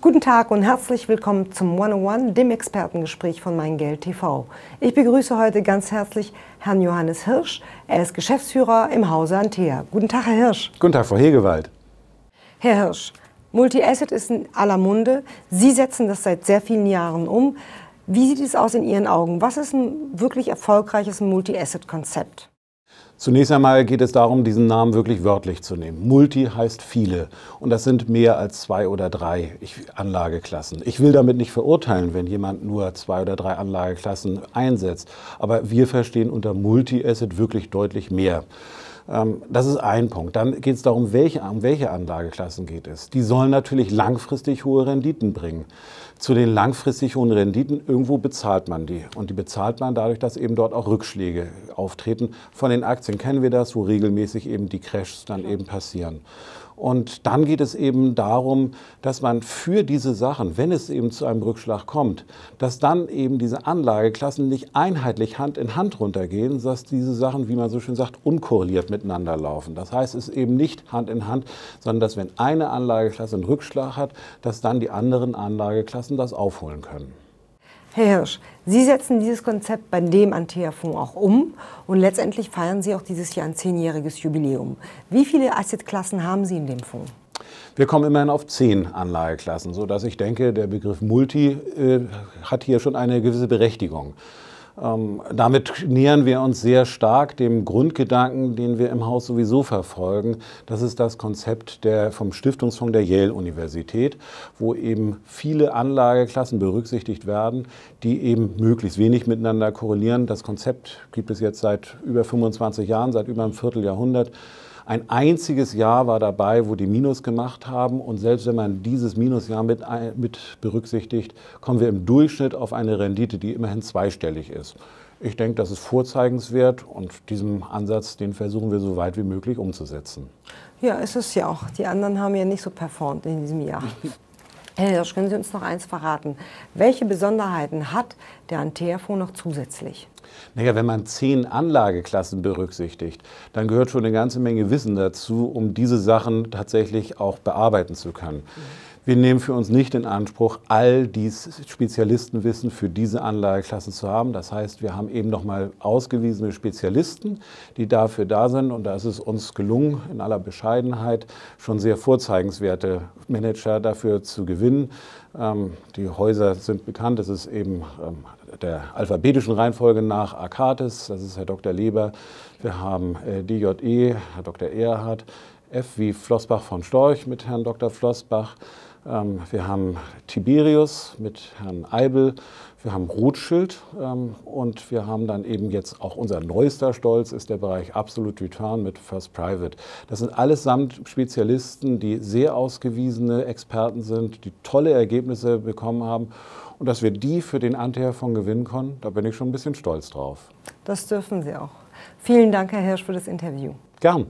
Guten Tag und herzlich willkommen zum 101, dem Expertengespräch von Mein Geld TV. Ich begrüße heute ganz herzlich Herrn Johannes Hirsch. Er ist Geschäftsführer im Hause Antea. Guten Tag, Herr Hirsch. Guten Tag, Frau Hegewald. Herr Hirsch, Multi-Asset ist in aller Munde. Sie setzen das seit sehr vielen Jahren um. Wie sieht es aus in Ihren Augen? Was ist ein wirklich erfolgreiches Multi-Asset-Konzept? Zunächst einmal geht es darum, diesen Namen wirklich wörtlich zu nehmen. Multi heißt viele und das sind mehr als zwei oder drei Anlageklassen. Ich will damit nicht verurteilen, wenn jemand nur zwei oder drei Anlageklassen einsetzt, aber wir verstehen unter Multi-Asset wirklich deutlich mehr ähm, das ist ein Punkt. Dann geht es darum, welche, um welche Anlageklassen geht es. Die sollen natürlich langfristig hohe Renditen bringen zu den langfristig hohen Renditen, irgendwo bezahlt man die. Und die bezahlt man dadurch, dass eben dort auch Rückschläge auftreten. Von den Aktien kennen wir das, wo regelmäßig eben die Crashs dann eben passieren. Und dann geht es eben darum, dass man für diese Sachen, wenn es eben zu einem Rückschlag kommt, dass dann eben diese Anlageklassen nicht einheitlich Hand in Hand runtergehen, dass diese Sachen, wie man so schön sagt, unkorreliert miteinander laufen. Das heißt, es ist eben nicht Hand in Hand, sondern dass wenn eine Anlageklasse einen Rückschlag hat, dass dann die anderen Anlageklassen das aufholen können. Herr Hirsch, Sie setzen dieses Konzept bei dem Antea-Fonds auch um und letztendlich feiern Sie auch dieses Jahr ein zehnjähriges Jubiläum. Wie viele Assetklassen haben Sie in dem Fonds? Wir kommen immerhin auf zehn Anlageklassen, sodass ich denke, der Begriff Multi äh, hat hier schon eine gewisse Berechtigung. Ähm, damit nähern wir uns sehr stark dem Grundgedanken, den wir im Haus sowieso verfolgen. Das ist das Konzept der, vom Stiftungsfonds der Yale-Universität, wo eben viele Anlageklassen berücksichtigt werden, die eben möglichst wenig miteinander korrelieren. Das Konzept gibt es jetzt seit über 25 Jahren, seit über einem Vierteljahrhundert. Ein einziges Jahr war dabei, wo die Minus gemacht haben. Und selbst wenn man dieses Minusjahr mit, mit berücksichtigt, kommen wir im Durchschnitt auf eine Rendite, die immerhin zweistellig ist. Ich denke, das ist vorzeigenswert und diesen Ansatz, den versuchen wir so weit wie möglich umzusetzen. Ja, es ist ja auch. Die anderen haben ja nicht so performt in diesem Jahr. Herr Hirsch, können Sie uns noch eins verraten? Welche Besonderheiten hat der antea noch zusätzlich? Naja, wenn man zehn Anlageklassen berücksichtigt, dann gehört schon eine ganze Menge Wissen dazu, um diese Sachen tatsächlich auch bearbeiten zu können. Mhm. Wir nehmen für uns nicht in Anspruch, all dies Spezialistenwissen für diese Anlageklasse zu haben. Das heißt, wir haben eben nochmal ausgewiesene Spezialisten, die dafür da sind. Und da ist es uns gelungen, in aller Bescheidenheit schon sehr vorzeigenswerte Manager dafür zu gewinnen. Ähm, die Häuser sind bekannt. Das ist eben ähm, der alphabetischen Reihenfolge nach Arcatis, das ist Herr Dr. Leber. Wir haben äh, DJE, Herr Dr. Erhard, F wie Flossbach von Storch mit Herrn Dr. Flossbach. Ähm, wir haben Tiberius mit Herrn Eibel, wir haben Rothschild ähm, und wir haben dann eben jetzt auch unser neuester Stolz ist der Bereich Absolute Return mit First Private. Das sind allesamt Spezialisten, die sehr ausgewiesene Experten sind, die tolle Ergebnisse bekommen haben. Und dass wir die für den anti von gewinnen konnten, da bin ich schon ein bisschen stolz drauf. Das dürfen Sie auch. Vielen Dank, Herr Hirsch, für das Interview. Gern.